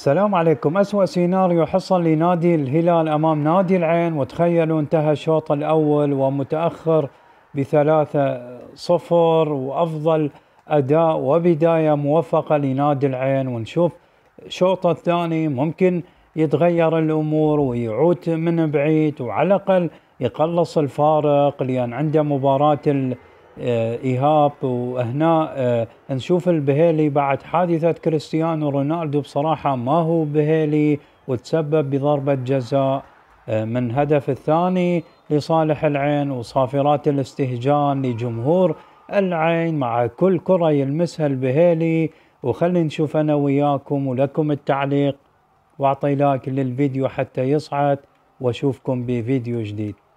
السلام عليكم أسوأ سيناريو حصل لنادي الهلال أمام نادي العين وتخيلوا انتهى الشوط الأول ومتأخر بثلاثة صفر وأفضل أداء وبداية موفقة لنادي العين ونشوف الشوط الثاني ممكن يتغير الأمور ويعود من بعيد وعلى الأقل يقلص الفارق لأن عنده مباراة آه، ايهاب وهنا آه، نشوف البهيلي بعد حادثه كريستيانو رونالدو بصراحه ما هو بهيلي وتسبب بضربه جزاء آه، من هدف الثاني لصالح العين وصافرات الاستهجان لجمهور العين مع كل كره يلمسها البهيلي وخلي نشوف انا وياكم ولكم التعليق واعطي لايك للفيديو حتى يصعد واشوفكم بفيديو جديد